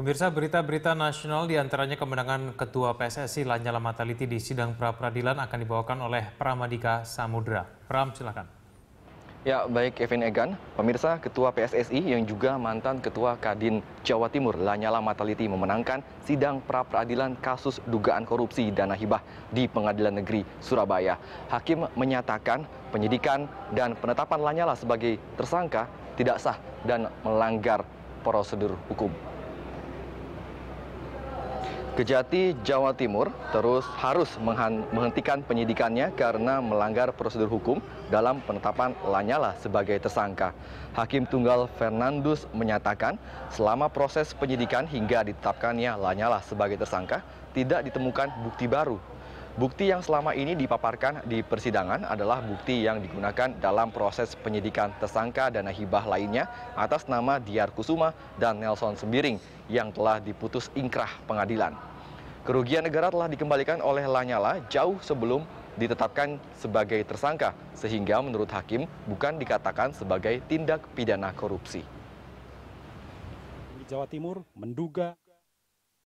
Pemirsa berita-berita nasional diantaranya kemenangan Ketua PSSI Lanyala Mataliti di sidang pra-peradilan akan dibawakan oleh Pramadika Samudra. Pram, silakan. Ya, baik Kevin Egan. Pemirsa, Ketua PSSI yang juga mantan Ketua Kadin Jawa Timur Lanyala Mataliti memenangkan sidang pra-peradilan kasus dugaan korupsi dana hibah di Pengadilan Negeri Surabaya. Hakim menyatakan penyidikan dan penetapan Lanyala sebagai tersangka tidak sah dan melanggar prosedur hukum. Kejati, Jawa Timur terus harus menghentikan penyidikannya karena melanggar prosedur hukum dalam penetapan Lanyala sebagai tersangka. Hakim Tunggal Fernandus menyatakan selama proses penyidikan hingga ditetapkannya Lanyala sebagai tersangka tidak ditemukan bukti baru Bukti yang selama ini dipaparkan di persidangan adalah bukti yang digunakan dalam proses penyidikan tersangka dana hibah lainnya atas nama Diar Kusuma dan Nelson Sembiring yang telah diputus ingkrah pengadilan. Kerugian negara telah dikembalikan oleh Lanyala jauh sebelum ditetapkan sebagai tersangka, sehingga menurut hakim bukan dikatakan sebagai tindak pidana korupsi. Jawa Timur menduga